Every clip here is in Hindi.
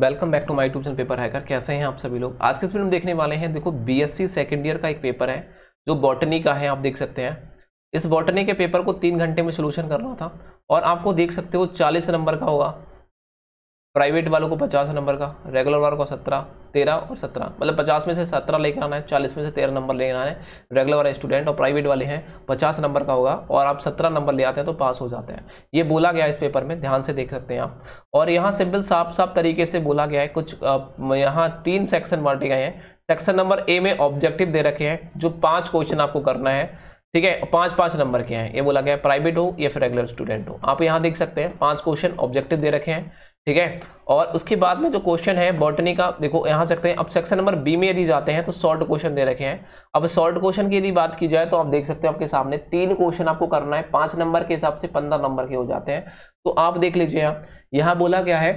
welcome back to my tube channel paper hacker कैसे हैं आप सभी लोग आज के वीडियो में देखने वाले हैं देखो बीएससी सेकंड ईयर का एक पेपर है जो बॉटनी का है आप देख सकते हैं इस बॉटनी के पेपर को तीन घंटे में सोल्यूशन करना था और आपको देख सकते हो चालीस नंबर का होगा प्राइवेट वालों को पचास नंबर का रेगुलर वालों को सत्रह तेरह और सत्रह मतलब पचास में से सत्रह लेकर आना है चालीस में से तेरह नंबर लेकर आना है रेगुलर वाले स्टूडेंट और प्राइवेट वाले हैं पचास नंबर का होगा और आप सत्रह नंबर ले आते हैं तो पास हो जाते हैं ये बोला गया इस पेपर में ध्यान से देख सकते हैं आप और यहाँ सिंपल साफ साफ तरीके से बोला गया है कुछ यहाँ तीन सेक्शन बांटे गए हैं सेक्शन नंबर ए में ऑब्जेक्टिव दे रखे हैं जो पाँच क्वेश्चन आपको करना है ठीक है पांच पांच नंबर के हैं ये बोला गया प्राइवेट हो या फिर रेगुलर स्टूडेंट हो आप यहाँ देख सकते हैं पांच क्वेश्चन ऑब्जेक्टिव दे रखे हैं ठीक है और उसके बाद में जो क्वेश्चन है बॉटनी का देखो यहाँ सकते हैं अब सेक्शन नंबर बी में यदि जाते हैं तो शॉर्ट क्वेश्चन दे रखे हैं अब शॉर्ट क्वेश्चन की यदि बात की जाए तो आप देख सकते हो आपके सामने तीन क्वेश्चन आपको करना है पांच नंबर के हिसाब से पंद्रह नंबर के हो जाते हैं तो आप देख लीजिए यहाँ यहाँ बोला क्या है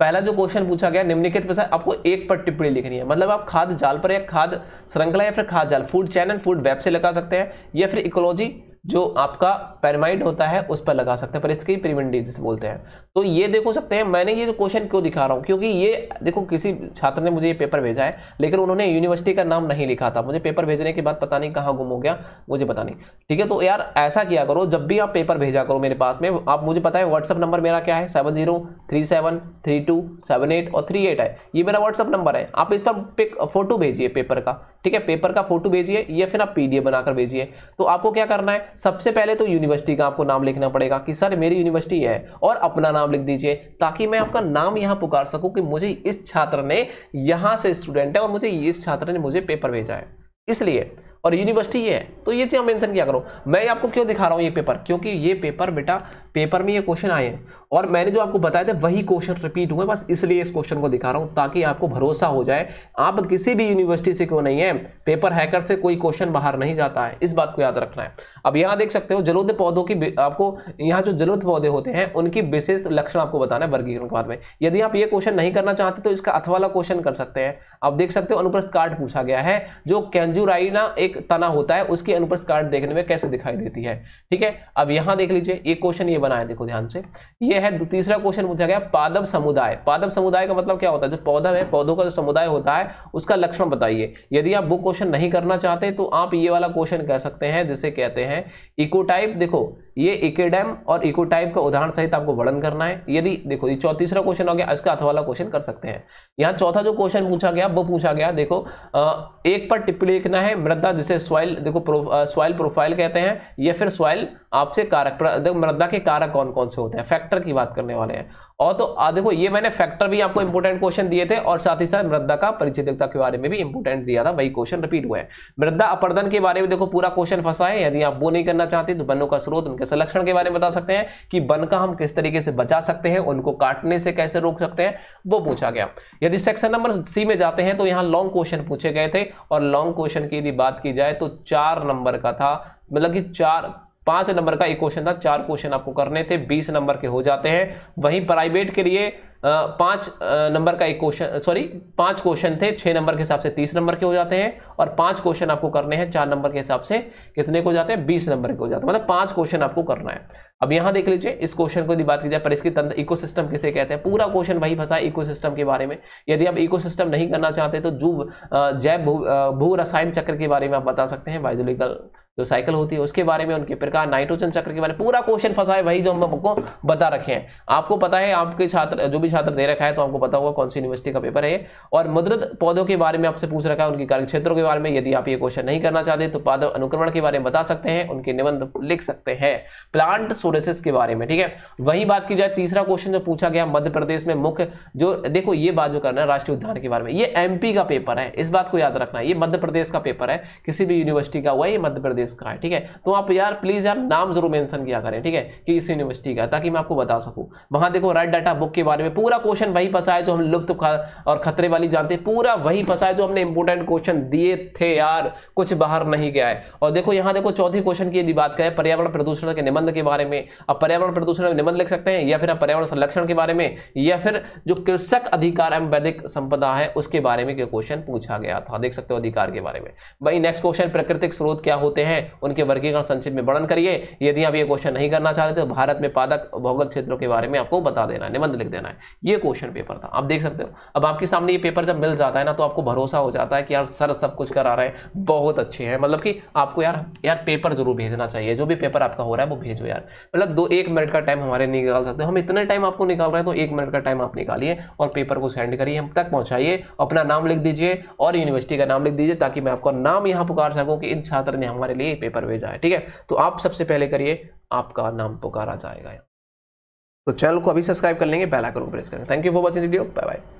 पहला जो क्वेश्चन पूछा गया निम्नलिखित में से आपको एक पर टिप्पणी लिखनी है मतलब आप खाद जाल पर या खाद श्रृंखला या फिर खाद जाल फूड चैनल फूड वेब से लगा सकते हैं या फिर इकोलॉजी जो आपका पैरामाइड होता है उस पर लगा सकते हैं पर इसके पिरामिड जिसे बोलते हैं तो ये देखो सकते हैं मैंने ये क्वेश्चन क्यों दिखा रहा हूँ क्योंकि ये देखो किसी छात्र ने मुझे ये पेपर भेजा है लेकिन उन्होंने यूनिवर्सिटी का नाम नहीं लिखा था मुझे पेपर भेजने के बाद पता नहीं कहाँ गुम हो गया मुझे पता नहीं ठीक है तो यार ऐसा किया करो जब भी आप पेपर भेजा करो मेरे पास में आप मुझे पता है व्हाट्सअप नंबर मेरा क्या है seven zero three seven three two seven eight और थ्री एट है ये मेरा व्हाट्सअप नंबर है आप इस पर फोटो भेजिए पेपर का ठीक है पेपर का फोटो भेजिए या फिर आप पीडीएफ बनाकर भेजिए तो आपको क्या करना है सबसे पहले तो यूनिवर्सिटी का आपको नाम लिखना पड़ेगा कि सर मेरी यूनिवर्सिटी है और अपना नाम लिख दीजिए ताकि मैं आपका नाम यहाँ पुकार सकूँ कि मुझे इस छात्र ने यहाँ से स्टूडेंट है और मुझे इस छात्र ने मुझे पेपर भेजा है इसलिए और यूनिवर्सिटी ये है तो ये चीज़ मेंशन किया करो मैं आपको क्यों दिखा रहा हूँ ये पेपर क्योंकि ये पेपर बेटा पेपर में ये क्वेश्चन आए हैं और मैंने जो आपको बताया था वही क्वेश्चन रिपीट हुए बस इसलिए इस क्वेश्चन को दिखा रहा हूँ ताकि आपको भरोसा हो जाए आप किसी भी यूनिवर्सिटी से क्यों नहीं है पेपर हैकर से कोई क्वेश्चन बाहर नहीं जाता है इस बात को याद रखना है अब यहाँ देख सकते हो जलोद पौधों की आपको यहाँ जो जलोद पौधे होते हैं उनकी विशेष लक्षण आपको बताना है वर्गीकरण के बाद में यदि आप ये क्वेश्चन नहीं करना चाहते तो इसका अथवा वाला क्वेश्चन कर सकते हैं आप देख सकते हो अनुप्रस्थ कार्ड पूछा गया है जो कैंजुराइना एक तना होता है उसकी अनुप्रस्थ कार्ड देखने में कैसे दिखाई देती है ठीक है अब यहाँ देख लीजिए एक क्वेश्चन ये बनाए देखो ध्यान से ये है तीसरा क्वेश्चन पूछा गया पादब समुदाय पादब समुदाय का मतलब क्या होता है जो पौधा है पौधों का जो समुदाय होता है उसका लक्षण बताइए यदि आप वो क्वेश्चन नहीं करना चाहते तो आप ये वाला क्वेश्चन कर सकते हैं जिसे कहते हैं इकोटाइप देखो ये इकेडेम और इकोटाइप का उदाहरण सहित आपको वर्णन करना है यदि देखो ये चौतीसरा क्वेश्चन हो गया इसका अर्थ वाला क्वेश्चन कर सकते हैं यहाँ चौथा जो क्वेश्चन पूछा गया वो पूछा गया देखो एक पर टिप्पणी लिखना है मृदा जिसे सॉइल देखो प्रो, सॉइल प्रोफाइल कहते हैं या फिर सॉइल आपसे कारक देखो मृदा के कारक कौन कौन से होते हैं फैक्टर की बात करने वाले हैं और तो आ, देखो ये मैंने फैक्टर भी आपको इंपोर्टेंट क्वेश्चन दिए थे और साथ ही साथ मृदा का परिचितता के बारे में भी इंपोर्टेंट दिया था वही क्वेश्चन रिपीट हुए हैं मृदा अपर्दन के बारे में देखो पूरा क्वेश्चन फंसा है यदि आप वो नहीं करना चाहते तो बनों का स्रोत उनके के संरक्षण के बारे में बता सकते हैं कि वन का हम किस तरीके से बचा सकते हैं उनको काटने से कैसे रोक सकते हैं वो पूछा गया यदि सेक्शन नंबर सी में जाते हैं तो यहाँ लॉन्ग क्वेश्चन पूछे गए थे और लॉन्ग क्वेश्चन की यदि बात की जाए तो चार नंबर का था मतलब कि चार पांच नंबर का एक क्वेश्चन था चार क्वेश्चन आपको करने थे बीस नंबर के हो जाते हैं वहीं प्राइवेट के लिए पांच नंबर का एक क्वेश्चन सॉरी पांच क्वेश्चन थे छह नंबर के हिसाब से तीस नंबर के हो जाते हैं और पांच क्वेश्चन आपको करने हैं चार नंबर के हिसाब से कितने को जाते हैं बीस नंबर के हो जाते हैं मतलब पांच क्वेश्चन आपको करना है अब यहां देख लीजिए इस क्वेश्चन को यदि बात की जाए परिस्थिति तंत्र इको किसे कहते हैं पूरा क्वेश्चन वही फंसा सिस्टम के बारे में यदि आप इको नहीं करना चाहते तो जू जैव भू रसायन चक्र के बारे में आप बता सकते हैं बायोलॉजिकल जो साइकिल होती है उसके बारे में उनके प्रकार नाइट्रोजन चक्र के बारे में पूरा क्वेश्चन फंसा है वही जो हम आपको बता रखे हैं आपको पता है आपके छात्र जो भी छात्र दे रखा है तो आपको पता होगा कौन सी यूनिवर्सिटी का पेपर है और मुद्रित पौधों के बारे में आपसे पूछ रखा है उनके कार्य क्षेत्रों के बारे में यदि आप ये क्वेश्चन नहीं करना चाहते तो पाद अनुक्रमण के बारे में बता सकते हैं उनके निबंध लिख सकते हैं प्लांट सोरेसिस के बारे में ठीक है वही बात की जाए तीसरा क्वेश्चन जो पूछा गया मध्य प्रदेश में मुख्य जो देखो ये बात जो करना है राष्ट्रीय उद्यान के बारे में ये एमपी का पेपर है इस बात को याद रखना है ये मध्य प्रदेश का पेपर है किसी भी यूनिवर्सिटी का हुआ ये मध्य प्रदेश इसका है ठीक है तो आप यार प्लीज़ यार नाम जरूर मेंशन किया करें ठीक है कि इस यूनिवर्सिटी का ताकि मैं आपको बता सकूं वहां देखो राइट डाटा बुक के बारे में पूरा क्वेश्चन वही फंसा है जो हम लुप्त और खतरे वाली जानते पूरा वही फंसा है जो हमने इंपोर्टेंट क्वेश्चन दिए थे यार कुछ बाहर नहीं गया है और देखो यहां देखो चौथी क्वेश्चन की यदि बात करें पर्यावरण प्रदूषण के निबंध के बारे में आप पर्यावरण प्रदूषण निबंध लिख सकते हैं या फिर आप पर्यावरण संरक्षण के बारे में या फिर जो कृषक अधिकार एवं वैदिक संपदा है उसके बारे में क्वेश्चन पूछा गया था देख सकते हो अधिकार के बारे में भाई नेक्स्ट क्वेश्चन प्राकृतिक स्रोत क्या होते हैं हैं उनके वर्गीकरण संक्षिप्त में वर्णन करिए यदि आप ये क्वेश्चन नहीं करना चाहते तो भारत में पादक भौगोलिक क्षेत्रों के बारे में आपको बता देना है निबंध लिख देना है ये क्वेश्चन पेपर था आप देख सकते हो अब आपके सामने ये पेपर जब मिल जाता है ना तो आपको भरोसा हो जाता है कि यार सर सब कुछ करा रहे हैं बहुत अच्छे हैं मतलब कि आपको यार यार पेपर जरूर भेजना चाहिए जो भी पेपर आपका हो रहा है वो भेजो यार मतलब दो एक मिनट का टाइम हमारे निकाल सकते हो हम इतने टाइम आपको निकाल रहे हैं तो एक मिनट का टाइम आप निकालिए और पेपर को सेंड करिए हम तक पहुँचाइए अपना नाम लिख दीजिए और यूनिवर्सिटी का नाम लिख दीजिए ताकि मैं आपका नाम यहाँ पुकार सकूँ कि इन छात्र ने हमारे लिए लिए पेपर वेज आया ठीक है तो आप सबसे पहले करिए आपका नाम पुकारा जाएगा तो चैनल को अभी सब्सक्राइब कर लेंगे बेल आइकन को प्रेस करेंगे thank you for watching video bye bye